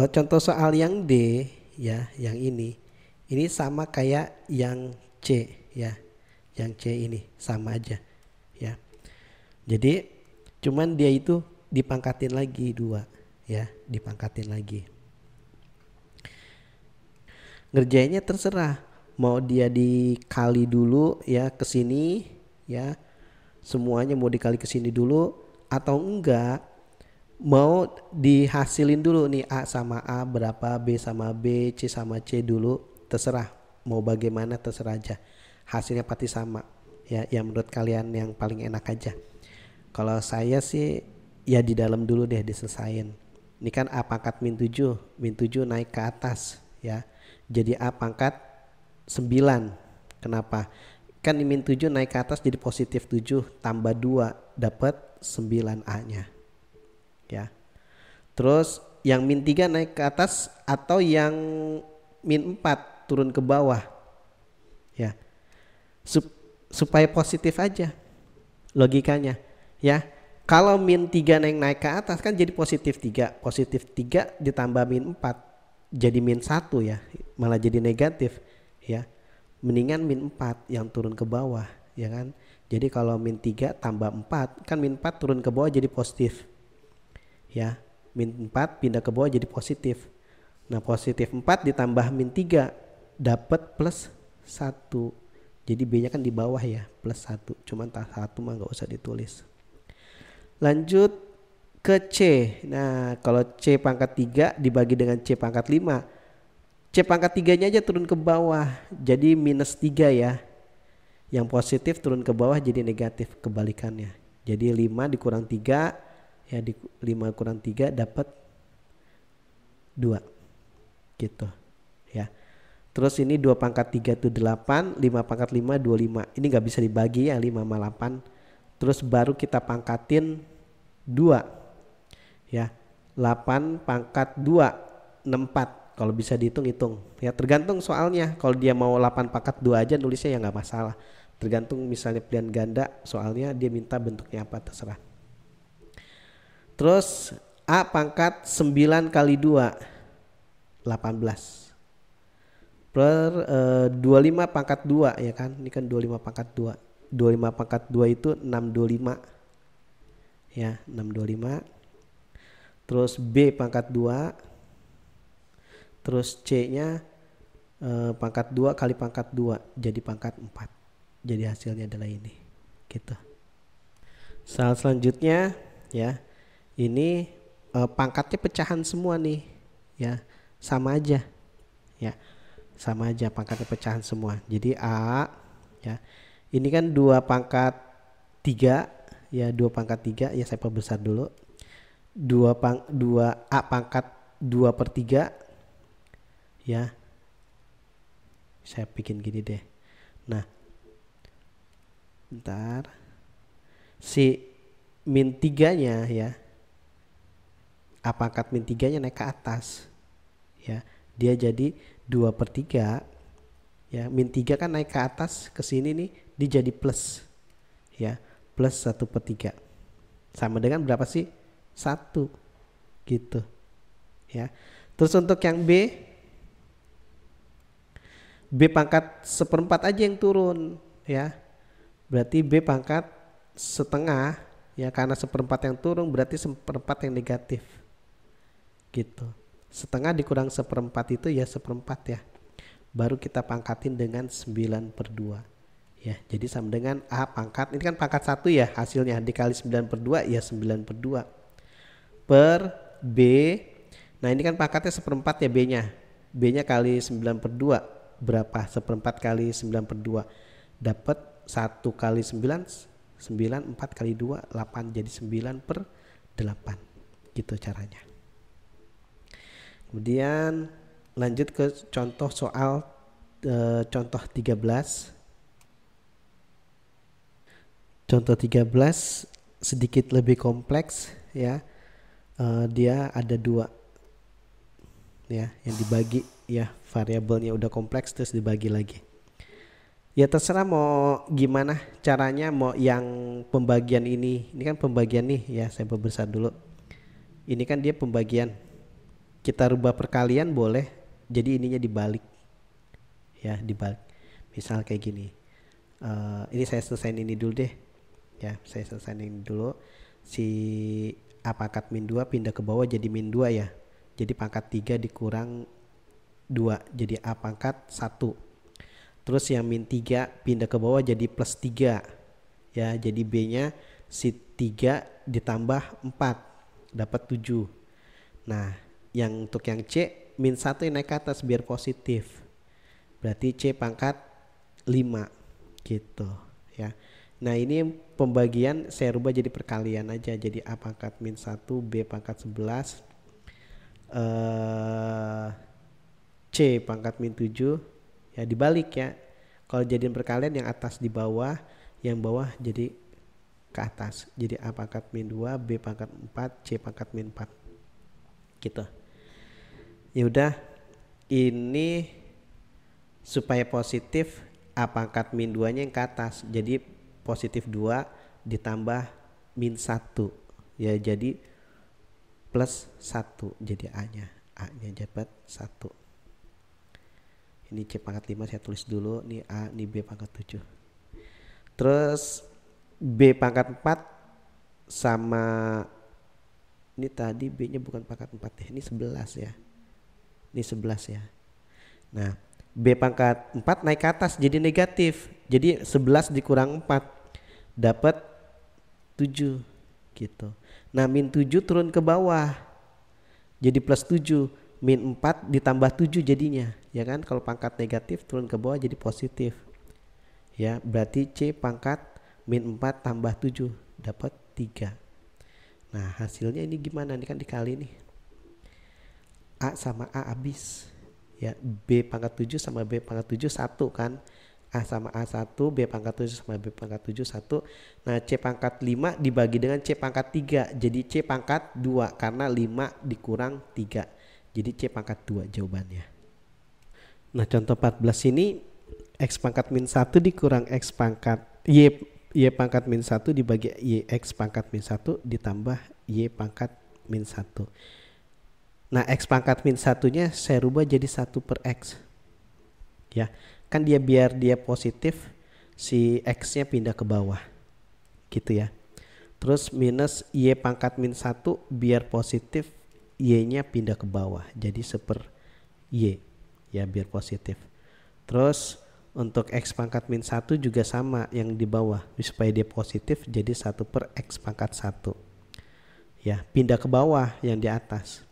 Eh, contoh soal yang D ya, yang ini. Ini sama kayak yang C ya. Yang C ini sama aja ya. Jadi cuman dia itu dipangkatin lagi dua ya, dipangkatin lagi. Ngerjainnya terserah mau dia dikali dulu ya ke sini ya. Semuanya mau dikali ke sini dulu atau enggak mau dihasilin dulu nih A sama A berapa B sama B C sama C dulu terserah mau bagaimana terserah aja hasilnya pasti sama ya yang menurut kalian yang paling enak aja kalau saya sih ya di dalam dulu deh diselesain ini kan A pangkat min 7 min 7 naik ke atas ya jadi A pangkat 9 kenapa kan min 7 naik ke atas jadi positif 7 tambah 2 dapat 9 A nya ya. Terus yang min 3 naik ke atas atau yang min 4 turun ke bawah. Ya. Sup supaya positif aja logikanya, ya. Kalau min 3 naik naik ke atas kan jadi positif 3. Positif 3 ditambah min 4 jadi min 1 ya, malah jadi negatif ya. Mendingan min 4 yang turun ke bawah, ya kan? Jadi kalau min 3 tambah 4 kan min 4 turun ke bawah jadi positif ya min 4 pindah ke bawah jadi positif nah positif 4 ditambah min 3 dapat plus 1 jadi B nya kan di bawah ya plus 1 cuman tak 1 mah nggak usah ditulis lanjut ke C nah kalau C pangkat 3 dibagi dengan C pangkat 5 C pangkat 3 nya aja turun ke bawah jadi minus 3 ya yang positif turun ke bawah jadi negatif kebalikannya jadi 5 dikurang 3 ya di 5 kurang 3 dapat 2 gitu ya terus ini 2 pangkat 3 itu 8 5 pangkat 5 25 ini nggak bisa dibagi ya 5 sama 8 terus baru kita pangkatin 2 ya 8 pangkat 2 64 kalau bisa dihitung-hitung ya tergantung soalnya kalau dia mau 8 pangkat 2 aja nulisnya ya nggak masalah tergantung misalnya pilihan ganda soalnya dia minta bentuknya apa terserah Terus A pangkat 9 kali 2 18 per eh, 25 pangkat 2 ya kan ini kan 25 pangkat 2 25 pangkat 2 itu 625 ya 625 terus B pangkat 2 terus C nya eh, pangkat 2 kali pangkat 2 jadi pangkat 4 jadi hasilnya adalah ini gitu soal selanjutnya ya ini uh, pangkatnya pecahan semua nih ya sama aja ya sama aja pangkatnya pecahan semua jadi a ya ini kan dua pangkat tiga ya dua pangkat tiga ya saya perbesar dulu dua pang dua a pangkat dua per tiga ya saya bikin gini deh nah ntar si min tiganya ya apa min 3 nya naik ke atas ya dia jadi dua per 3 ya min tiga kan naik ke atas ke sini nih dia jadi plus ya plus satu per 3 sama dengan berapa sih satu gitu ya terus untuk yang B B pangkat seperempat aja yang turun ya berarti B pangkat setengah ya karena seperempat yang turun berarti seperempat yang negatif gitu setengah dikurang seperempat itu ya seperempat ya baru kita pangkatin dengan 9 per 2 ya jadi sama dengan A pangkat ini kan pangkat 1 ya hasilnya dikali 9 per 2 ya 9 per 2 per B nah ini kan pangkatnya seperempat ya B nya B nya kali 9 per 2 berapa seperempat kali 9 per 2 dapat 1 kali 9 9 4 kali 2 8 jadi 9 per 8 gitu caranya Kemudian lanjut ke contoh soal e, contoh 13. Contoh 13 sedikit lebih kompleks ya. E, dia ada dua ya yang dibagi ya variabelnya udah kompleks terus dibagi lagi ya terserah mau gimana caranya mau yang pembagian ini ini kan pembagian nih ya saya perbesar dulu ini kan dia pembagian kita rubah perkalian boleh jadi ininya dibalik ya dibalik misal kayak gini uh, ini saya selesain ini dulu deh ya saya selesain ini dulu si A pangkat min 2 pindah ke bawah jadi min 2 ya jadi pangkat 3 dikurang 2 jadi A pangkat 1 terus yang min 3 pindah ke bawah jadi plus 3 ya jadi B nya si 3 ditambah 4 dapat 7 nah yang untuk yang C min satu yang naik ke atas biar positif. Berarti C pangkat 5 gitu ya. Nah ini pembagian saya rubah jadi perkalian aja. Jadi A pangkat min satu B pangkat 11, eh, C pangkat min 7. Ya dibalik ya. Kalau jadi perkalian yang atas di bawah, yang bawah jadi ke atas. Jadi A pangkat min 2, B pangkat 4, C pangkat min 4. Gitu ya udah ini supaya positif apa angkat min 2 nya yang ke atas jadi positif 2 ditambah min 1 ya jadi plus 1 jadi A nya A nya dapat 1 ini C pangkat 5 saya tulis dulu ini A ini B pangkat 7 terus B pangkat 4 sama ini tadi B nya bukan pangkat 4 ya, ini 11 ya ini 11 ya. Nah, B pangkat 4 naik ke atas jadi negatif. Jadi 11 dikurang 4 dapat 7 gitu. Nah, min 7 turun ke bawah. Jadi plus 7, min 4 ditambah 7 jadinya, ya kan? Kalau pangkat negatif turun ke bawah jadi positif. Ya, berarti C pangkat min 4 tambah 7 dapat 3. Nah, hasilnya ini gimana? Ini kan dikali nih A sama A habis ya B pangkat 7 sama B pangkat 7 satu kan A sama A1, B pangkat 7 sama B pangkat 7 1. Nah, C pangkat 5 dibagi dengan C pangkat 3. Jadi C pangkat 2 karena 5 dikurang 3. Jadi C pangkat 2 jawabannya. Nah, contoh 14 ini X pangkat min 1 dikurang X pangkat Y Y pangkat min 1 dibagi Y X pangkat min 1 ditambah Y pangkat min 1. Nah, X pangkat min satunya saya rubah jadi satu per X. Ya, kan dia biar dia positif, si X-nya pindah ke bawah. Gitu ya. Terus minus Y pangkat min satu biar positif, Y-nya pindah ke bawah. Jadi seper Y. Ya, biar positif. Terus untuk X pangkat min satu juga sama yang di bawah supaya dia positif jadi satu per X pangkat satu ya pindah ke bawah yang di atas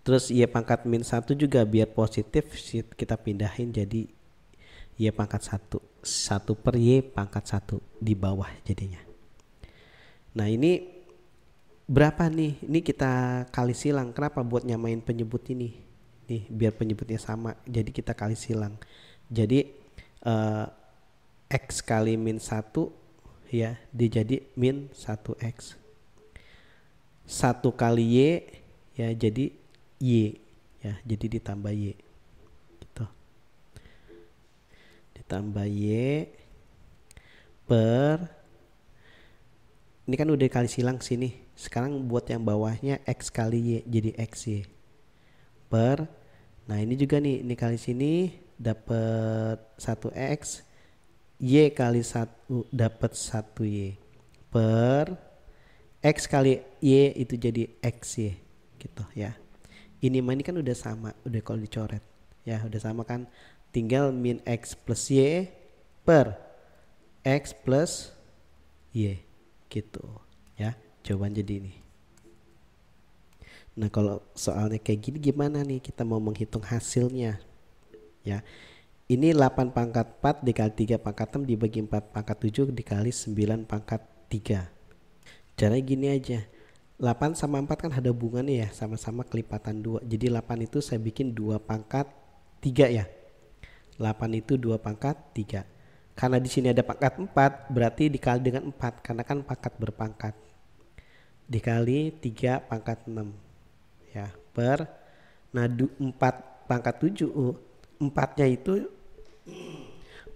Terus Y pangkat min 1 juga biar positif kita pindahin jadi Y pangkat 1. 1 per Y pangkat 1 di bawah jadinya. Nah ini berapa nih? Ini kita kali silang. Kenapa buat nyamain penyebut ini? Nih biar penyebutnya sama. Jadi kita kali silang. Jadi eh, X kali min 1 ya dijadi min 1X. 1 kali Y ya jadi Y ya jadi ditambah Y gitu ditambah Y per ini kan udah kali silang sini sekarang buat yang bawahnya X kali Y jadi x y per nah ini juga nih ini kali sini dapat 1X Y kali satu dapat 1Y per X kali Y itu jadi x y gitu ya ini mah ini kan udah sama udah kalau dicoret ya udah sama kan tinggal min x plus y per x plus y gitu ya jawaban jadi ini nah kalau soalnya kayak gini gimana nih kita mau menghitung hasilnya ya ini 8 pangkat 4 dikali 3 pangkat 6 dibagi 4 pangkat 7 dikali 9 pangkat 3 caranya gini aja 8 sama 4 kan ada hubungannya ya sama-sama kelipatan 2 jadi 8 itu saya bikin 2 pangkat 3 ya 8 itu 2 pangkat 3 karena di sini ada pangkat 4 berarti dikali dengan 4 karena kan pangkat berpangkat dikali 3 pangkat 6 ya per nah 4 pangkat 7 4 nya itu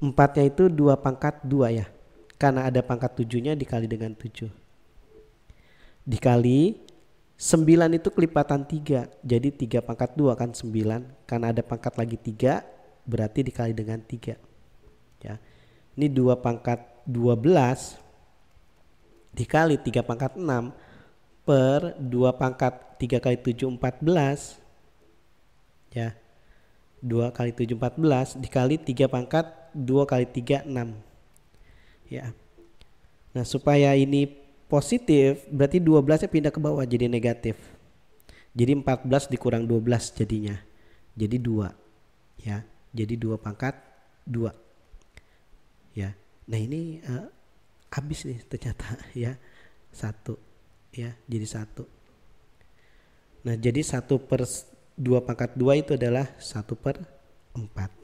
4 nya itu 2 pangkat 2 ya karena ada pangkat 7 nya dikali dengan 7 dikali 9 itu kelipatan 3. Jadi 3 pangkat 2 kan 9. Karena ada pangkat lagi 3 berarti dikali dengan 3. Ya. Ini 2 pangkat 12 dikali 3 pangkat 6 per 2 pangkat 3 kali 7 14 ya 2 kali 7 14 dikali 3 pangkat 2 kali 3 6 ya Nah supaya ini positif berarti 12 nya pindah ke bawah jadi negatif. Jadi 14 dikurang 12 jadinya. Jadi 2. Ya. Jadi 2 pangkat 2. Ya. Nah, ini uh, habis nih ternyata ya. 1 ya. Jadi 1. Nah, jadi 1 per 2 pangkat 2 itu adalah 1 per 4.